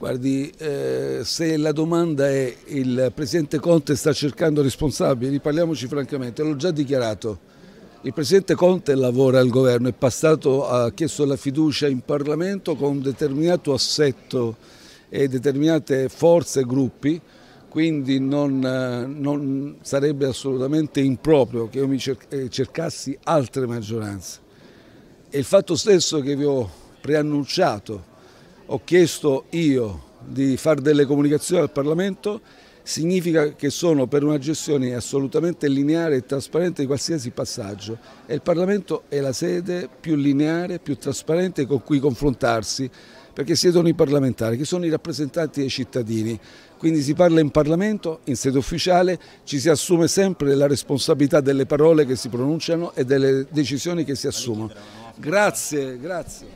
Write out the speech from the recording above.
Guardi, eh, se la domanda è il Presidente Conte sta cercando responsabili, parliamoci francamente, l'ho già dichiarato. Il Presidente Conte lavora al governo, è passato, ha chiesto la fiducia in Parlamento con un determinato assetto e determinate forze e gruppi, quindi non, eh, non sarebbe assolutamente improprio che io mi eh, cercassi altre maggioranze. E il fatto stesso che vi ho preannunciato ho chiesto io di fare delle comunicazioni al Parlamento significa che sono per una gestione assolutamente lineare e trasparente di qualsiasi passaggio e il Parlamento è la sede più lineare, più trasparente con cui confrontarsi perché siedono i parlamentari che sono i rappresentanti dei cittadini quindi si parla in Parlamento, in sede ufficiale, ci si assume sempre la responsabilità delle parole che si pronunciano e delle decisioni che si assumono. Grazie, grazie.